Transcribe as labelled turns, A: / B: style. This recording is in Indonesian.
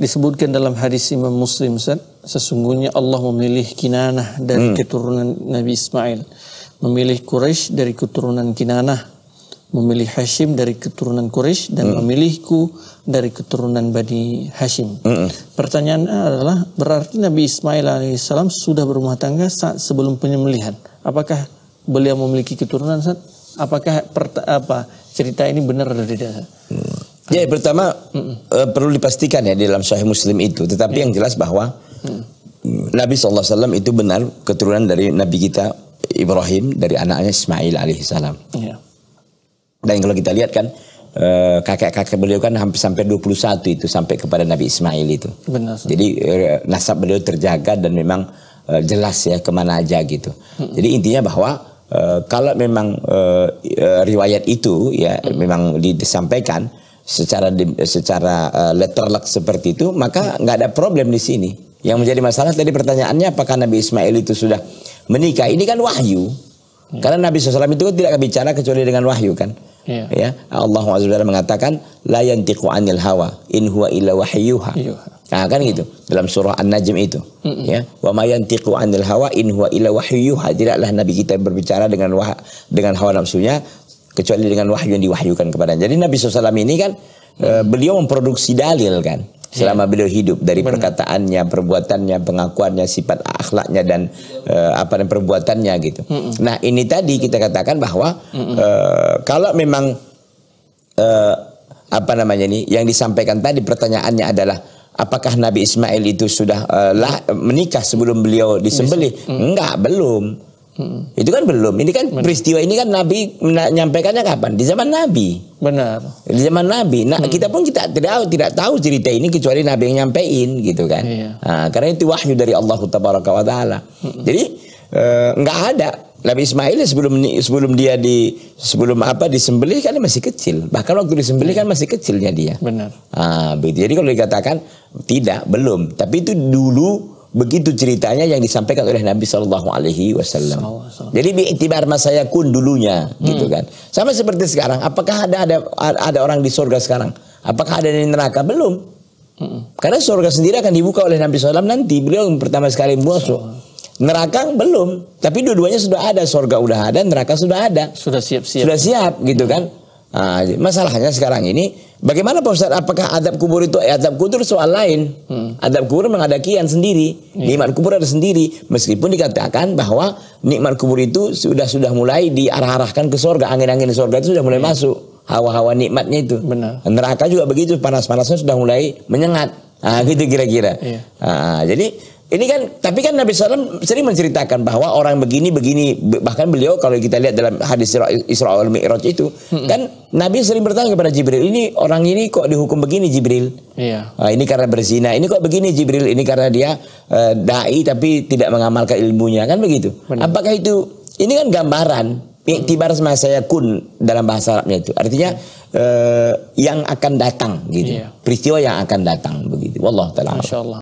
A: disebutkan dalam hadis Imam Muslim sesungguhnya Allah memilih Kinanah dari hmm. keturunan Nabi Ismail memilih Quraisy dari keturunan Kinanah memilih Hashim dari keturunan Quraisy dan hmm. memilihku dari keturunan Bani Hashim. Hmm. Pertanyaan adalah berarti Nabi Ismail alaihissalam sudah berumah tangga saat sebelum penyembelihan. Apakah beliau memiliki keturunan? Apakah apa cerita ini benar atau tidak? Hmm.
B: Ya pertama -mm. uh, perlu dipastikan ya di dalam Sahih Muslim itu. Tetapi yeah. yang jelas bahwa mm. Nabi saw itu benar keturunan dari Nabi kita Ibrahim dari anaknya Ismail alaihissalam. Yeah. Dan kalau kita lihat kan eh, kakek-kakek beliau kan hampir sampai 21 itu sampai kepada Nabi Ismail itu. Benar. Jadi uh, nasab beliau terjaga dan memang uh, jelas ya kemana aja gitu. -mm. Jadi intinya bahwa uh, kalau memang uh, uh, riwayat itu ya hmm. memang disampaikan secara secara uh, letterlek seperti itu maka nggak ada problem di sini yang menjadi masalah tadi pertanyaannya apakah Nabi Ismail itu sudah menikah ini kan wahyu ya. karena Nabi SAW itu kan tidak bicara kecuali dengan wahyu kan ya, ya. Allah SWT mengatakan la yantiqu anil hawa in huwa illa wahyuha iya. nah kan gitu dalam surah An-Najm itu ya wa ma yantiqu anil hawa in huwa illa wahyuha tidaklah nabi kita berbicara dengan wah dengan hawa nafsunya kecuali dengan wahyu yang diwahyukan kepadanya. Jadi Nabi SAW ini kan hmm. beliau memproduksi dalil kan selama ya. beliau hidup dari Benar. perkataannya, perbuatannya, pengakuannya, sifat akhlaknya dan uh, apa dan perbuatannya gitu. Hmm. Nah ini tadi kita katakan bahwa hmm. Uh, kalau memang uh, apa namanya ini yang disampaikan tadi pertanyaannya adalah apakah Nabi Ismail itu sudah uh, lah, menikah sebelum beliau disembelih? Hmm. Enggak, belum Hmm. Itu kan belum. Ini kan Benar. peristiwa ini kan Nabi menyampaikannya kapan? Di zaman Nabi. Benar. Di zaman Nabi. Nah, hmm. kita pun kita tidak tidak tahu cerita ini kecuali Nabi yang nyampein gitu kan. Iya. Nah, karena itu wahyu dari Allah wa taala. Hmm. Jadi eh, nggak ada Nabi Ismail sebelum sebelum dia di sebelum apa disembelih kan masih kecil. Bahkan waktu disembelih kan masih kecilnya dia. Benar. Ah, begitu. Jadi kalau dikatakan tidak belum, tapi itu dulu Begitu ceritanya yang disampaikan oleh Nabi Shallallahu Alaihi Wasallam. Jadi diiktibar saya kun dulunya, hmm. gitu kan. Sama seperti sekarang. Apakah ada ada ada orang di surga sekarang? Apakah ada di neraka? Belum. Hmm. Karena surga sendiri akan dibuka oleh Nabi Alaihi Wasallam nanti. Beliau yang pertama sekali masuk. Neraka belum, tapi dua-duanya sudah ada. Surga udah ada, neraka sudah ada. Sudah siap-siap. Sudah siap, gitu kan. Nah, masalahnya sekarang ini Bagaimana Pak Ustaz? Apakah adab kubur itu eh, adab kubur itu soal lain? Hmm. Adab kubur ada kian sendiri, hmm. nikmat kubur ada sendiri. Meskipun dikatakan bahwa nikmat kubur itu sudah sudah mulai diarah-arahkan ke sorga, angin-angin sorga itu sudah mulai hmm. masuk, hawa-hawa nikmatnya itu. Benar. Neraka juga begitu, panas-panasnya sudah mulai menyengat. Ah, gitu kira-kira. Yeah. Iya. Nah, jadi ini kan, tapi kan Nabi SAW sering menceritakan bahwa orang begini begini bahkan beliau kalau kita lihat dalam hadis Isra wal Mi'raj itu hmm. kan Nabi sering bertanya kepada Jibril, ini orang ini kok dihukum begini Jibril? Iya. Nah, ini karena berzina, ini kok begini Jibril? Ini karena dia uh, dai tapi tidak mengamalkan ilmunya kan begitu. Benar. Apakah itu ini kan gambaran hmm. tibar semasa saya kun dalam bahasa Arabnya itu artinya hmm. yang akan datang gitu iya. peristiwa yang akan datang begitu. Wallah taala.